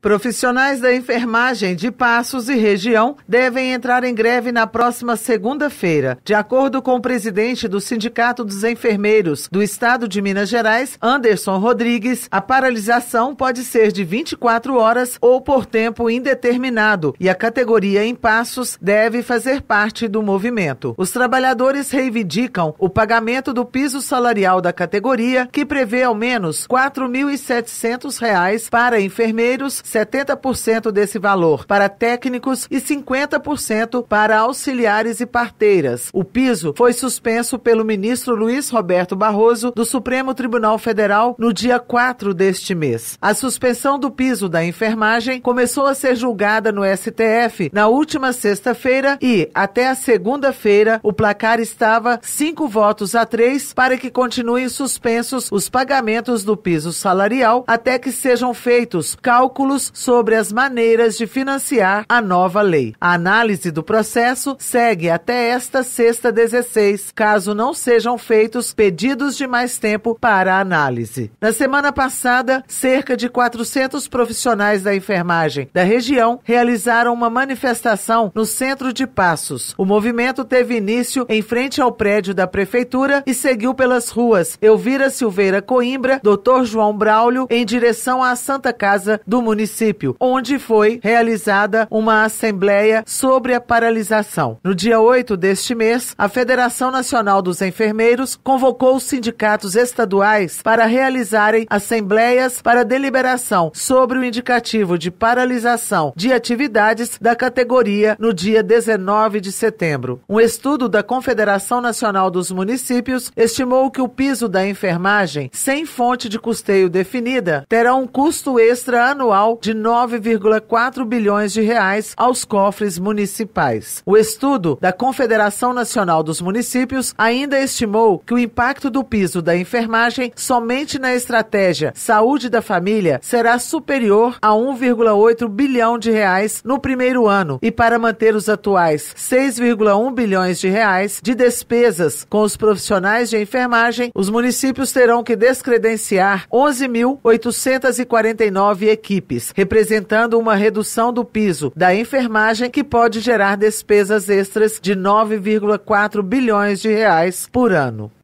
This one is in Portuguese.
Profissionais da enfermagem de Passos e região devem entrar em greve na próxima segunda-feira. De acordo com o presidente do Sindicato dos Enfermeiros do Estado de Minas Gerais, Anderson Rodrigues, a paralisação pode ser de 24 horas ou por tempo indeterminado e a categoria em Passos deve fazer parte do movimento. Os trabalhadores reivindicam o pagamento do piso salarial da categoria, que prevê ao menos R$ 4.700 para enfermeiros 70% desse valor para técnicos e 50% para auxiliares e parteiras. O piso foi suspenso pelo ministro Luiz Roberto Barroso do Supremo Tribunal Federal no dia 4 deste mês. A suspensão do piso da enfermagem começou a ser julgada no STF na última sexta-feira e, até a segunda-feira, o placar estava cinco votos a três para que continuem suspensos os pagamentos do piso salarial até que sejam feitos cálculos sobre as maneiras de financiar a nova lei. A análise do processo segue até esta sexta 16, caso não sejam feitos pedidos de mais tempo para a análise. Na semana passada, cerca de 400 profissionais da enfermagem da região realizaram uma manifestação no centro de Passos. O movimento teve início em frente ao prédio da prefeitura e seguiu pelas ruas Elvira Silveira Coimbra, Dr. João Braulio, em direção à Santa Casa do município município, onde foi realizada uma assembleia sobre a paralisação. No dia 8 deste mês, a Federação Nacional dos Enfermeiros convocou os sindicatos estaduais para realizarem assembleias para deliberação sobre o indicativo de paralisação de atividades da categoria no dia 19 de setembro. Um estudo da Confederação Nacional dos Municípios estimou que o piso da enfermagem, sem fonte de custeio definida, terá um custo extra anual de 9,4 bilhões de reais aos cofres municipais. O estudo da Confederação Nacional dos Municípios ainda estimou que o impacto do piso da enfermagem somente na estratégia Saúde da Família será superior a 1,8 bilhão de reais no primeiro ano e para manter os atuais 6,1 bilhões de reais de despesas com os profissionais de enfermagem, os municípios terão que descredenciar 11.849 equipes representando uma redução do piso da enfermagem que pode gerar despesas extras de 9,4 bilhões de reais por ano.